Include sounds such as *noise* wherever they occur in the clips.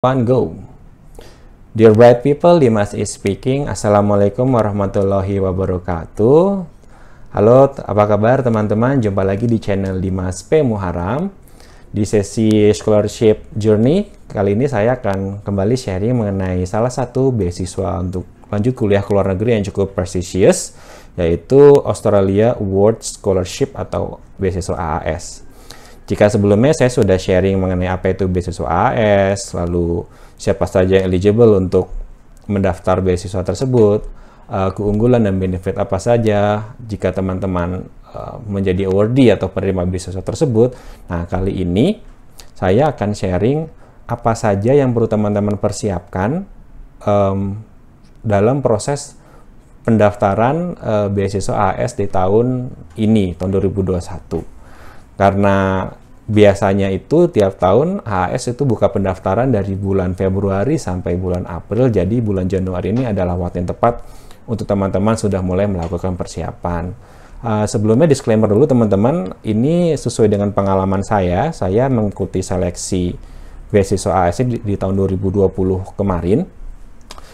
Pan go. Dear bright people, Dimas is speaking. Assalamualaikum warahmatullahi wabarakatuh. Halo, apa kabar teman-teman? Jumpa lagi di channel Dimas P. Muharam. Di sesi Scholarship Journey, kali ini saya akan kembali sharing mengenai salah satu beasiswa untuk lanjut kuliah ke luar negeri yang cukup prestisius, yaitu Australia Award Scholarship atau beasiswa AAS. Jika sebelumnya saya sudah sharing mengenai apa itu beasiswa AS, lalu siapa saja yang eligible untuk mendaftar beasiswa tersebut, eh, keunggulan dan benefit apa saja jika teman-teman eh, menjadi awardee atau penerima beasiswa tersebut. Nah, kali ini saya akan sharing apa saja yang perlu teman-teman persiapkan um, dalam proses pendaftaran uh, beasiswa AS di tahun ini, tahun 2021. Karena biasanya itu tiap tahun HS itu buka pendaftaran dari bulan Februari sampai bulan April. Jadi bulan Januari ini adalah waktu yang tepat untuk teman-teman sudah mulai melakukan persiapan. Uh, sebelumnya disclaimer dulu teman-teman, ini sesuai dengan pengalaman saya, saya mengikuti seleksi beasiswa AS di, di tahun 2020 kemarin.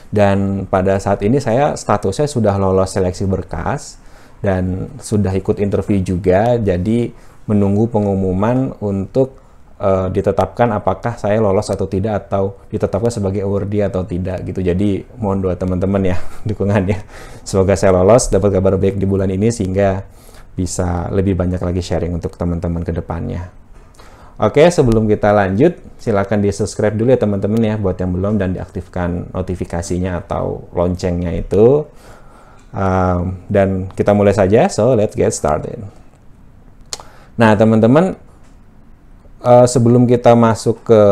Dan pada saat ini saya statusnya sudah lolos seleksi berkas dan sudah ikut interview juga. Jadi menunggu pengumuman untuk uh, ditetapkan apakah saya lolos atau tidak atau ditetapkan sebagai awardee atau tidak gitu. Jadi mohon doa teman-teman ya *laughs* dukungannya. Semoga saya lolos dapat kabar baik di bulan ini sehingga bisa lebih banyak lagi sharing untuk teman-teman ke depannya. Oke, sebelum kita lanjut, silahkan di-subscribe dulu ya teman-teman ya buat yang belum dan diaktifkan notifikasinya atau loncengnya itu. Um, dan kita mulai saja, so let's get started. Nah, teman-teman, uh, sebelum kita masuk ke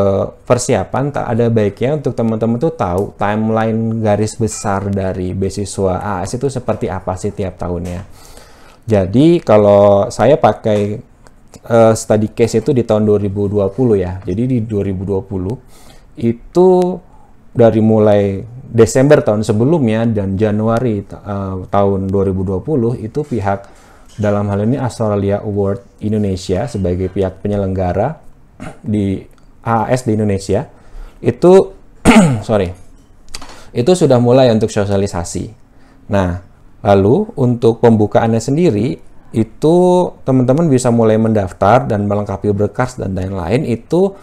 persiapan, tak ada baiknya untuk teman-teman tuh tahu timeline garis besar dari beasiswa AS itu seperti apa sih tiap tahunnya. Jadi, kalau saya pakai uh, study case itu di tahun 2020 ya. Jadi di 2020 itu dari mulai Desember tahun sebelumnya dan Januari eh, tahun 2020 itu pihak dalam hal ini Australia Award Indonesia sebagai pihak penyelenggara di AAS di Indonesia itu *clears throat* sorry itu sudah mulai untuk sosialisasi. Nah lalu untuk pembukaannya sendiri itu teman-teman bisa mulai mendaftar dan melengkapi berkas dan lain-lain itu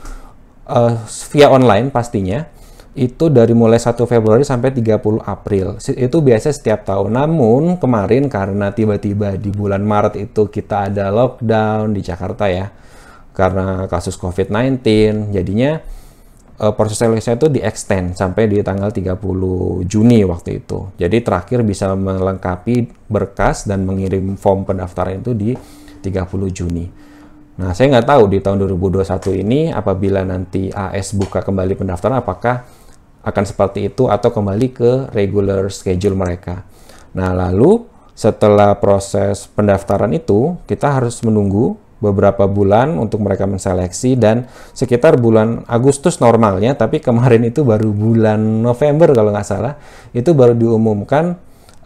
uh, via online pastinya itu dari mulai 1 Februari sampai 30 April. Itu biasa setiap tahun. Namun kemarin karena tiba-tiba di bulan Maret itu kita ada lockdown di Jakarta ya. Karena kasus COVID-19, jadinya uh, proses seleksinya itu di-extend sampai di tanggal 30 Juni waktu itu. Jadi terakhir bisa melengkapi berkas dan mengirim form pendaftaran itu di 30 Juni. Nah, saya nggak tahu di tahun 2021 ini apabila nanti AS buka kembali pendaftaran apakah akan seperti itu atau kembali ke regular schedule mereka. Nah, lalu setelah proses pendaftaran itu, kita harus menunggu beberapa bulan untuk mereka menseleksi dan sekitar bulan Agustus normalnya, tapi kemarin itu baru bulan November kalau nggak salah, itu baru diumumkan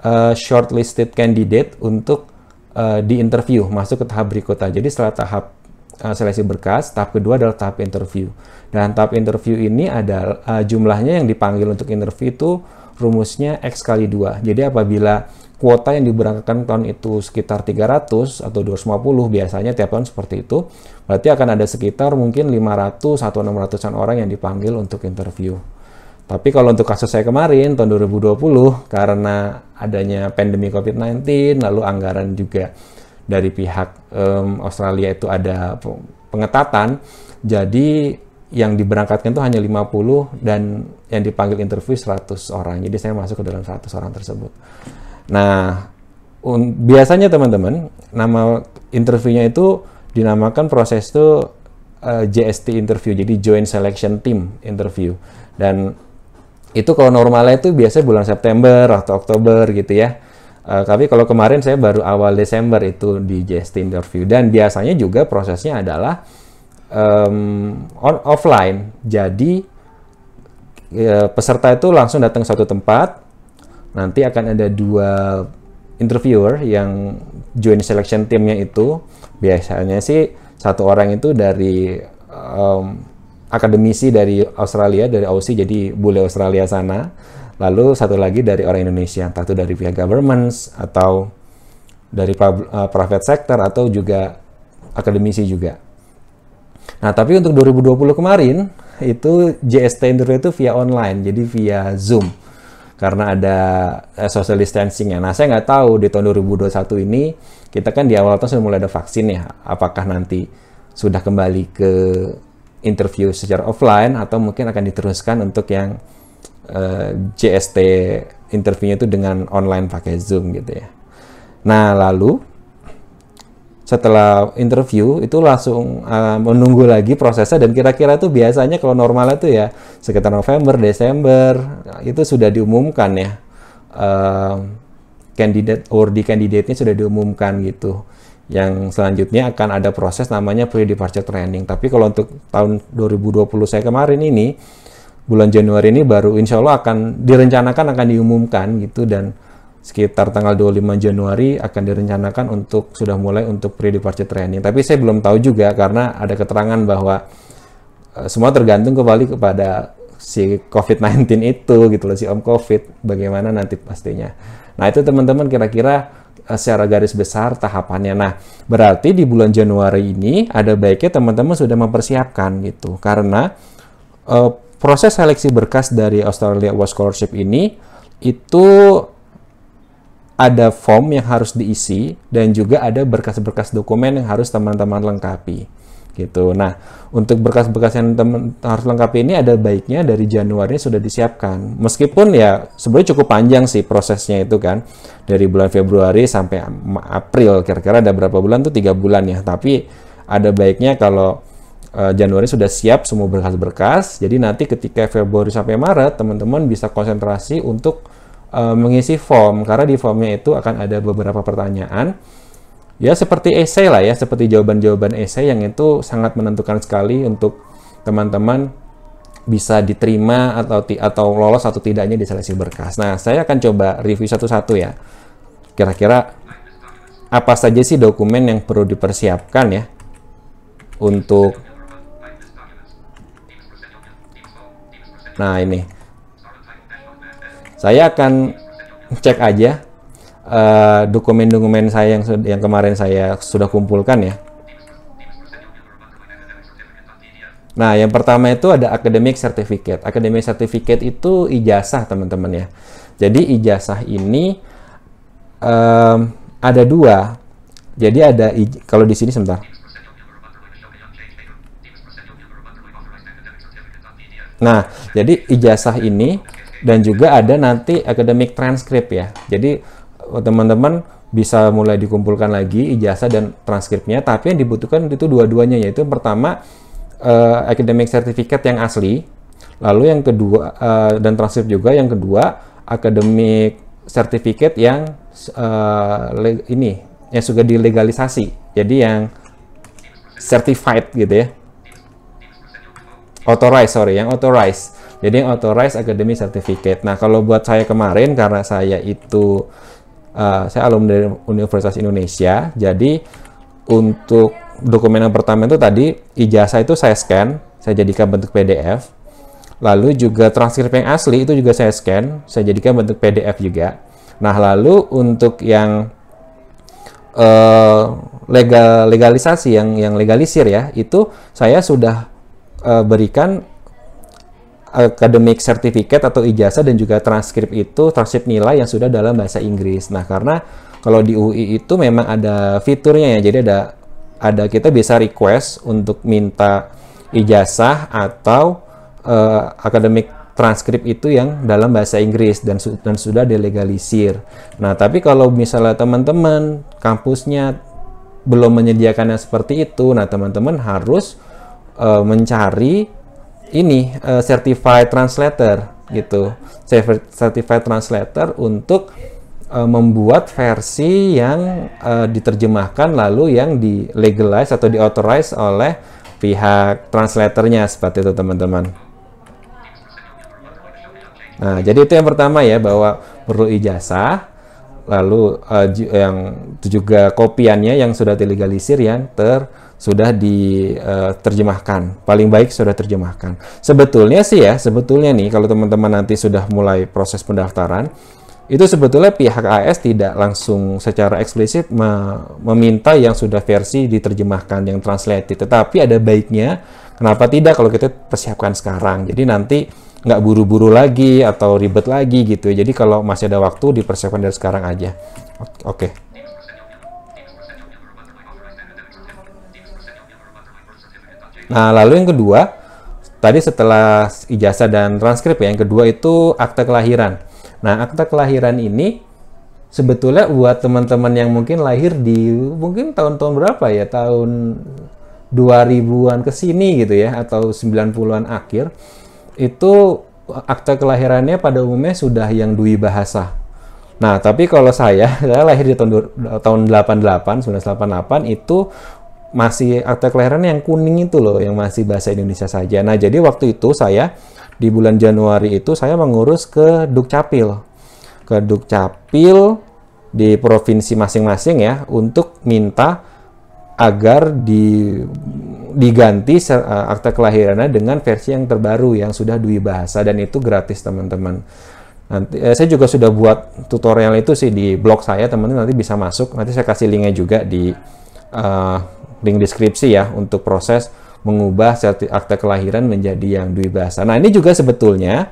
uh, shortlisted candidate untuk uh, di interview masuk ke tahap berikutnya. Jadi setelah tahap Eh, seleksi berkas, tahap kedua adalah tahap interview. Dan tahap interview ini adalah uh, jumlahnya yang dipanggil untuk interview itu rumusnya X kali 2. Jadi apabila kuota yang diberangkatkan tahun itu sekitar 300 atau 250 biasanya tiap tahun seperti itu, berarti akan ada sekitar mungkin 500 atau 600-an orang yang dipanggil untuk interview. Tapi kalau untuk kasus saya kemarin tahun 2020 karena adanya pandemi COVID-19 lalu anggaran juga dari pihak um, Australia itu ada pengetatan. Jadi yang diberangkatkan itu hanya 50 dan yang dipanggil interview 100 orang. Jadi saya masuk ke dalam 100 orang tersebut. Nah, un, biasanya teman-teman nama interviewnya itu dinamakan proses itu uh, eh, JST interview. Jadi Joint Selection Team interview. Dan itu kalau normalnya itu biasanya bulan September atau Oktober gitu ya. Uh, tapi kalau kemarin saya baru awal Desember itu di JST interview dan biasanya juga prosesnya adalah um, on offline. Jadi uh, peserta itu langsung datang ke satu tempat. Nanti akan ada dua interviewer yang join selection timnya itu biasanya sih satu orang itu dari um, akademisi dari Australia dari Aussie jadi bule Australia sana Lalu satu lagi dari orang Indonesia, entah itu dari via governments atau dari eh, private sector atau juga akademisi juga. Nah, tapi untuk 2020 kemarin itu JST interview itu via online, jadi via Zoom karena ada eh, social distancing ya. Nah, saya nggak tahu di tahun 2021 ini kita kan di awal tahun sudah mulai ada vaksin ya. Apakah nanti sudah kembali ke interview secara offline atau mungkin akan diteruskan untuk yang Eh, JST interview itu dengan online pakai Zoom gitu ya. Nah lalu setelah interview itu langsung uh, menunggu lagi prosesnya dan kira-kira itu biasanya kalau normal itu ya sekitar November, Desember itu sudah diumumkan ya uh, eh, kandidat or di kandidatnya sudah diumumkan gitu. Yang selanjutnya akan ada proses namanya pre-departure training. Tapi kalau untuk tahun 2020 saya kemarin ini bulan Januari ini baru insya Allah akan direncanakan akan diumumkan gitu dan sekitar tanggal 25 Januari akan direncanakan untuk sudah mulai untuk pre-departure training. Tapi saya belum tahu juga karena ada keterangan bahwa eh, semua tergantung kembali kepada si COVID-19 itu gitu loh, si Om COVID, bagaimana nanti pastinya. Nah itu teman-teman kira-kira eh, secara garis besar tahapannya. Nah berarti di bulan Januari ini ada baiknya teman-teman sudah mempersiapkan gitu karena uh, proses seleksi berkas dari Australia Award Scholarship ini itu ada form yang harus diisi dan juga ada berkas-berkas dokumen yang harus teman-teman lengkapi gitu. Nah, untuk berkas-berkas yang teman harus lengkapi ini ada baiknya dari Januari sudah disiapkan. Meskipun ya sebenarnya cukup panjang sih prosesnya itu kan. Dari bulan Februari sampai April kira-kira ada berapa bulan tuh tiga bulan ya. Tapi ada baiknya kalau Eh, Januari sudah siap semua berkas-berkas. Jadi nanti ketika Februari sampai Maret, teman-teman bisa konsentrasi untuk uh, mengisi form karena di formnya itu akan ada beberapa pertanyaan. Ya seperti esai lah ya, seperti jawaban-jawaban esai yang itu sangat menentukan sekali untuk teman-teman bisa diterima atau atau lolos atau tidaknya di seleksi berkas. Nah, saya akan coba review satu-satu ya. Kira-kira apa saja sih dokumen yang perlu dipersiapkan ya untuk Nah ini, saya akan cek aja eh, dokumen-dokumen uh, saya yang yang kemarin saya sudah kumpulkan ya. Nah, yang pertama itu ada academic certificate. Academic certificate itu ijazah, teman-teman ya. Jadi ijazah ini um, ada dua. Jadi ada kalau di sini sebentar. Nah, jadi ijazah ini dan juga ada nanti academic transcript ya. Jadi eh, teman-teman bisa mulai dikumpulkan lagi ijazah dan transkripnya, tapi yang dibutuhkan itu dua-duanya yaitu yang pertama uh, academic certificate yang asli, lalu yang kedua uh, dan transkrip juga yang kedua academic sertifikat yang uh, ini yang sudah dilegalisasi. Jadi yang certified gitu ya. Authorize sorry yang authorize jadi yang authorized academy certificate nah kalau buat saya kemarin karena saya itu uh, saya alumni dari Universitas Indonesia jadi untuk dokumen yang pertama itu tadi ijazah itu saya scan saya jadikan bentuk PDF lalu juga transkrip yang asli itu juga saya scan saya jadikan bentuk PDF juga nah lalu untuk yang uh, legal legalisasi yang yang legalisir ya itu saya sudah Eh, berikan academic certificate atau ijazah dan juga transkrip itu transkrip nilai yang sudah dalam bahasa Inggris. Nah, karena kalau di UI itu memang ada fiturnya ya. Jadi ada ada kita bisa request untuk minta ijazah atau uh, eh, academic transkrip itu yang dalam bahasa Inggris dan, dan sudah delegalisir. Nah, tapi kalau misalnya teman-teman kampusnya belum menyediakannya seperti itu, nah teman-teman harus uh, mencari ini uh, certified translator gitu certified translator untuk uh, membuat versi yang uh, diterjemahkan lalu yang di legalize atau di authorize oleh pihak translatornya seperti itu teman-teman nah jadi itu yang pertama ya bahwa perlu ijazah lalu uh, yang juga kopiannya yang sudah dilegalisir yang ter sudah diterjemahkan. Eh, Paling baik sudah terjemahkan. Sebetulnya sih ya, sebetulnya nih kalau teman-teman nanti sudah mulai proses pendaftaran, itu sebetulnya pihak AS tidak langsung secara eksplisit meminta yang sudah versi diterjemahkan yang translated. Tetapi ada baiknya, kenapa tidak kalau kita persiapkan sekarang. Jadi nanti nggak buru-buru lagi atau ribet lagi gitu. Ya. Jadi kalau masih ada waktu dipersiapkan dari sekarang aja. Oke. Okay. Nah, lalu yang kedua, tadi setelah ijazah dan transkrip ya, yang kedua itu akte kelahiran. Nah, akte kelahiran ini sebetulnya buat teman-teman yang mungkin lahir di mungkin tahun-tahun berapa ya, tahun 2000-an ke sini gitu ya atau 90-an akhir itu akta kelahirannya pada umumnya sudah yang dui bahasa. Nah, tapi kalau saya, *laughs* saya lahir di tahun tahun 88, 1988 itu masih akte kelahiran yang kuning itu loh, yang masih bahasa Indonesia saja. Nah, jadi waktu itu saya di bulan Januari itu saya mengurus ke Dukcapil. Ke Dukcapil di provinsi masing-masing ya untuk minta agar di, diganti eh, akte kelahirannya dengan versi yang terbaru yang sudah dui bahasa dan itu gratis teman-teman. Nanti eh, saya juga sudah buat tutorial itu sih di blog saya teman-teman nanti bisa masuk. Nanti saya kasih linknya juga di uh, link deskripsi ya untuk proses mengubah akta kelahiran menjadi yang dwi bahasa. Nah, ini juga sebetulnya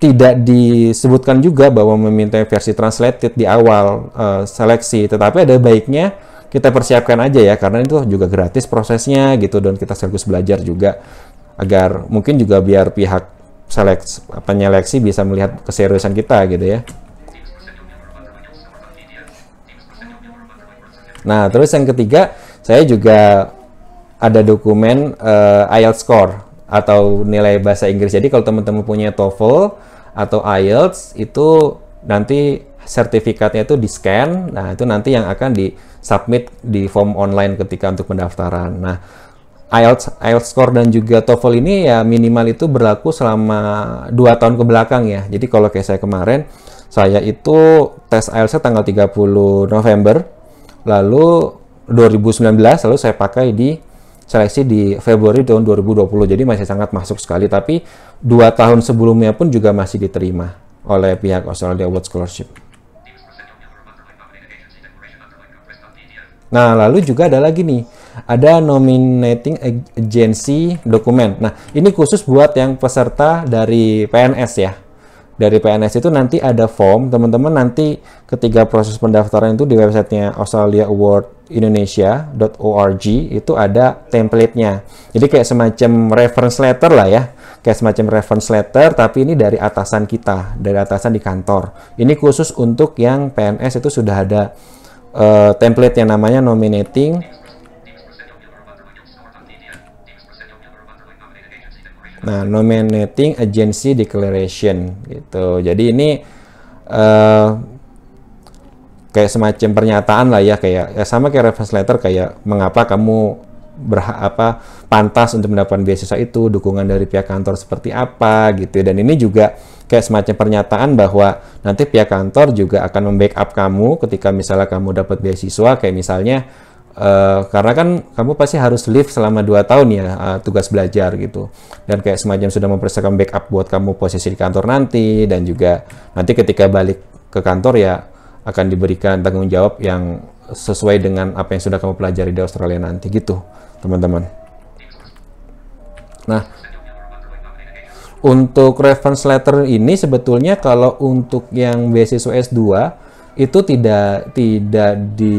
tidak disebutkan juga bahwa meminta versi translated di awal uh, seleksi, tetapi ada baiknya kita persiapkan aja ya karena itu juga gratis prosesnya gitu dan kita sekaligus belajar juga agar mungkin juga biar pihak seleks penyeleksi bisa melihat keseriusan kita gitu ya. Nah, terus yang ketiga saya juga ada dokumen uh, eh, IELTS score atau nilai bahasa Inggris. Jadi kalau teman-teman punya TOEFL atau IELTS itu nanti sertifikatnya itu di scan. Nah, itu nanti yang akan di submit di form online ketika untuk pendaftaran. Nah, IELTS, IELTS score dan juga TOEFL ini ya minimal itu berlaku selama 2 tahun ke belakang ya. Jadi kalau kayak saya kemarin, saya itu tes IELTS tanggal 30 November, lalu 2019 lalu saya pakai di seleksi di Februari tahun 2020 jadi masih sangat masuk sekali tapi dua tahun sebelumnya pun juga masih diterima oleh pihak Australia Award Scholarship. Nah lalu juga ada lagi nih ada nominating agency dokumen. Nah ini khusus buat yang peserta dari PNS ya dari PNS itu nanti ada form teman-teman nanti ketiga proses pendaftaran itu di websitenya Australia Award Indonesia.org itu ada template-nya jadi kayak semacam reference letter lah ya kayak semacam reference letter tapi ini dari atasan kita dari atasan di kantor ini khusus untuk yang PNS itu sudah ada uh, eh, template yang namanya nominating Nah, nominating agency declaration gitu. Jadi ini uh, kayak semacam pernyataan lah ya kayak ya sama kayak reference letter kayak mengapa kamu berhak apa pantas untuk mendapatkan beasiswa itu, dukungan dari pihak kantor seperti apa gitu. Ya. Dan ini juga kayak semacam pernyataan bahwa nanti pihak kantor juga akan membackup kamu ketika misalnya kamu dapat beasiswa kayak misalnya Uh, karena kan kamu pasti harus live selama 2 tahun ya uh, tugas belajar gitu dan kayak semacam sudah mempersiapkan backup buat kamu posisi di kantor nanti dan juga nanti ketika balik ke kantor ya akan diberikan tanggung jawab yang sesuai dengan apa yang sudah kamu pelajari di Australia nanti gitu teman-teman nah untuk reference letter ini sebetulnya kalau untuk yang beasiswa S2 itu tidak tidak di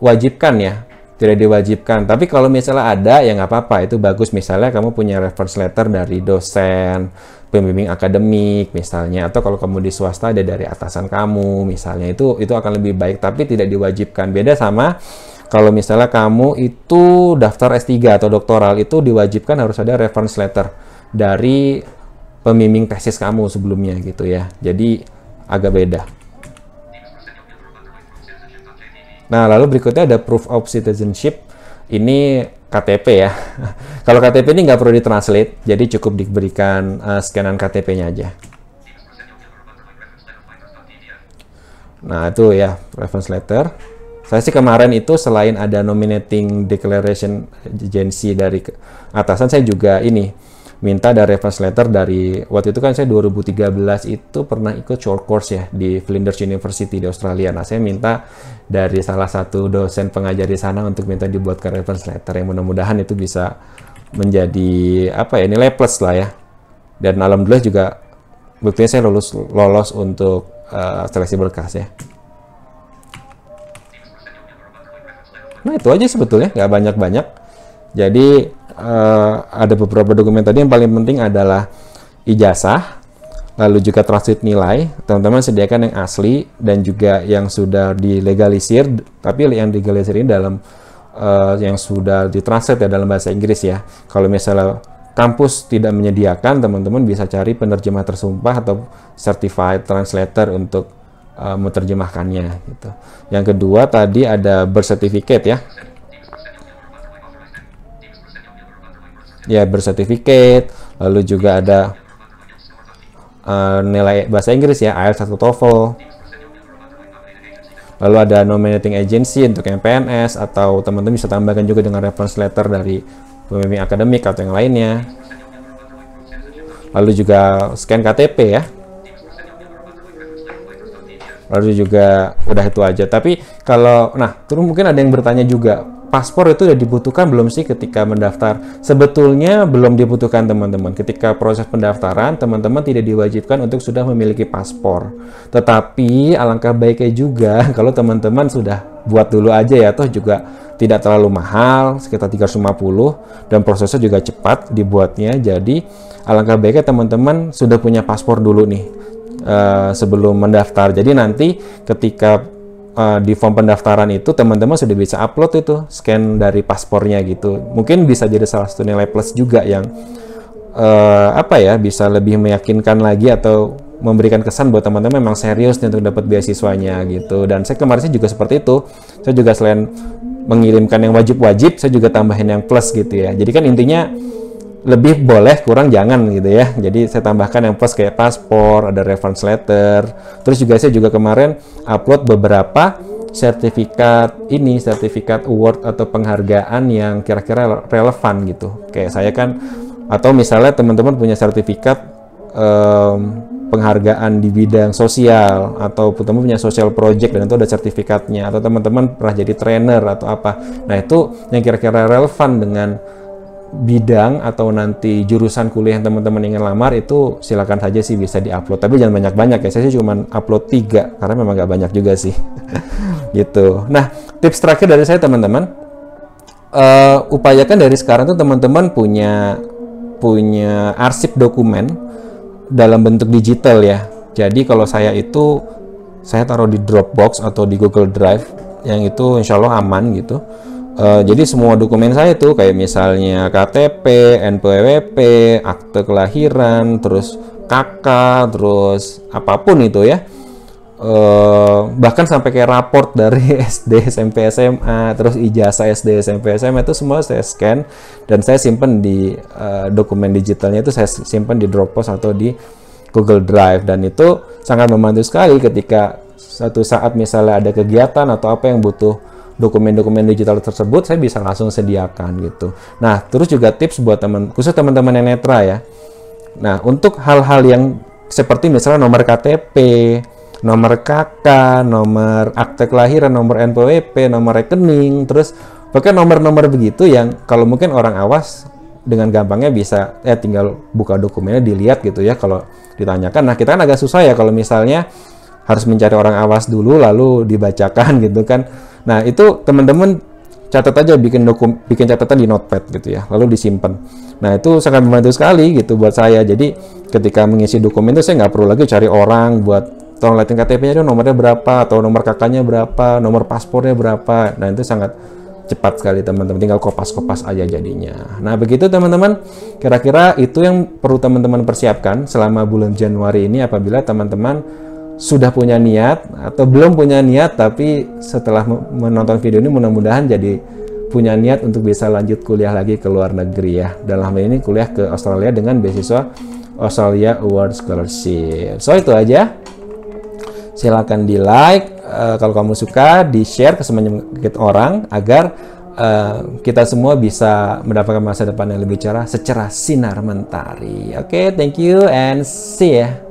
wajibkan ya tidak diwajibkan. Tapi kalau misalnya ada ya nggak apa-apa, itu bagus. Misalnya kamu punya reference letter dari dosen, pembimbing akademik misalnya, atau kalau kamu di swasta ada dari atasan kamu misalnya, itu itu akan lebih baik. Tapi tidak diwajibkan. Beda sama kalau misalnya kamu itu daftar S3 atau doktoral itu diwajibkan harus ada reference letter dari pembimbing tesis kamu sebelumnya gitu ya. Jadi agak beda. Nah, lalu berikutnya ada proof of citizenship. Ini KTP ya. *laughs* Kalau KTP ini nggak perlu ditranslate, jadi cukup diberikan uh, scanan KTP-nya aja. Nah, itu ya, reference letter. Saya sih kemarin itu selain ada nominating declaration agency dari atasan, saya juga ini minta dari reference letter dari waktu itu kan saya 2013 itu pernah ikut short course ya di Flinders University di Australia. Nah, saya minta dari salah satu dosen pengajar di sana untuk minta dibuatkan reference letter yang mudah-mudahan itu bisa menjadi apa ya nilai plus lah ya. Dan alhamdulillah juga buktinya saya lulus lolos untuk uh, seleksi berkas ya. Nah itu aja sebetulnya, nggak banyak-banyak. Jadi uh, ada beberapa dokumen tadi yang paling penting adalah ijazah, lalu juga transit nilai. Teman-teman sediakan yang asli dan juga yang sudah dilegalisir, tapi yang dilegalisir ini dalam uh, yang sudah ditranslate ya dalam bahasa Inggris ya. Kalau misalnya kampus tidak menyediakan, teman-teman bisa cari penerjemah tersumpah atau certified translator untuk uh, menerjemahkannya gitu. Yang kedua tadi ada bersertifikat ya ya bersertifikat lalu juga ada uh, nilai bahasa Inggris ya IELTS atau TOEFL lalu ada nominating agency untuk yang PNS atau teman-teman bisa tambahkan juga dengan reference letter dari pemimpin akademik atau yang lainnya lalu juga scan KTP ya lalu juga udah itu aja tapi kalau nah terus mungkin ada yang bertanya juga paspor itu sudah dibutuhkan belum sih ketika mendaftar? Sebetulnya belum dibutuhkan teman-teman. Ketika proses pendaftaran, teman-teman tidak diwajibkan untuk sudah memiliki paspor. Tetapi alangkah baiknya juga *laughs* kalau teman-teman sudah buat dulu aja ya, toh juga tidak terlalu mahal, sekitar 350 dan prosesnya juga cepat dibuatnya. Jadi alangkah baiknya teman-teman sudah punya paspor dulu nih. Uh, sebelum mendaftar, jadi nanti ketika uh, di form pendaftaran itu teman-teman sudah bisa upload itu scan dari paspornya gitu. Mungkin bisa jadi salah satu nilai plus juga yang uh, apa ya bisa lebih meyakinkan lagi atau memberikan kesan buat teman-teman memang serius nih untuk dapat beasiswanya gitu. Dan saya kemarin sih juga seperti itu. Saya juga selain mengirimkan yang wajib-wajib, saya juga tambahin yang plus gitu ya. Jadi kan intinya lebih boleh kurang jangan gitu ya jadi saya tambahkan yang plus kayak paspor ada reference letter terus juga saya juga kemarin upload beberapa sertifikat ini sertifikat award atau penghargaan yang kira-kira relevan gitu kayak saya kan atau misalnya teman-teman punya sertifikat um, penghargaan di bidang sosial atau teman punya social project dan itu ada sertifikatnya atau teman-teman pernah jadi trainer atau apa nah itu yang kira-kira relevan dengan bidang atau nanti jurusan kuliah yang teman-teman ingin lamar itu silakan saja sih bisa diupload tapi jangan banyak-banyak ya saya sih cuma upload tiga karena memang gak banyak juga sih *laughs* gitu nah tips terakhir dari saya teman-teman uh, upayakan dari sekarang tuh teman-teman punya punya arsip dokumen dalam bentuk digital ya jadi kalau saya itu saya taruh di Dropbox atau di Google Drive yang itu insya Allah aman gitu Uh, jadi semua dokumen saya itu kayak misalnya KTP, NPWP, akte kelahiran, terus KK, terus apapun itu ya. Uh, bahkan sampai kayak raport dari SD, *laughs* SMP, SMA, terus ijazah SD, SMP, SMA itu semua saya scan dan saya simpan di uh, dokumen digitalnya itu saya simpan di Dropbox atau di Google Drive dan itu sangat membantu sekali ketika satu saat misalnya ada kegiatan atau apa yang butuh dokumen-dokumen digital tersebut saya bisa langsung sediakan gitu. Nah, terus juga tips buat teman khusus teman-teman yang netra ya. Nah, untuk hal-hal yang seperti misalnya nomor KTP, nomor KK, nomor akte kelahiran, nomor NPWP, nomor rekening, terus pakai nomor-nomor begitu yang kalau mungkin orang awas dengan gampangnya bisa ya tinggal buka dokumennya dilihat gitu ya kalau ditanyakan. Nah, kita kan agak susah ya kalau misalnya harus mencari orang awas dulu lalu dibacakan *laughs* gitu kan. Nah, itu teman-teman catat aja bikin dokum bikin catatan di notepad gitu ya, lalu disimpan. Nah, itu sangat membantu sekali gitu buat saya. Jadi, ketika mengisi dokumen itu saya nggak perlu lagi cari orang buat tolong liatin KTP-nya dong nomornya berapa atau nomor kakaknya berapa, nomor paspornya berapa. Nah, itu sangat cepat sekali teman-teman tinggal kopas-kopas aja jadinya nah begitu teman-teman kira-kira itu yang perlu teman-teman persiapkan selama bulan Januari ini apabila teman-teman sudah punya niat atau belum punya niat tapi setelah menonton video ini mudah-mudahan jadi punya niat untuk bisa lanjut kuliah lagi ke luar negeri ya dalam hal ini kuliah ke Australia dengan beasiswa Australia Award Scholarship so itu aja silahkan di like e, eh, kalau kamu suka di share ke semuanya orang agar uh, kita semua bisa mendapatkan masa depan yang lebih cerah secara sinar mentari oke okay, thank you and see ya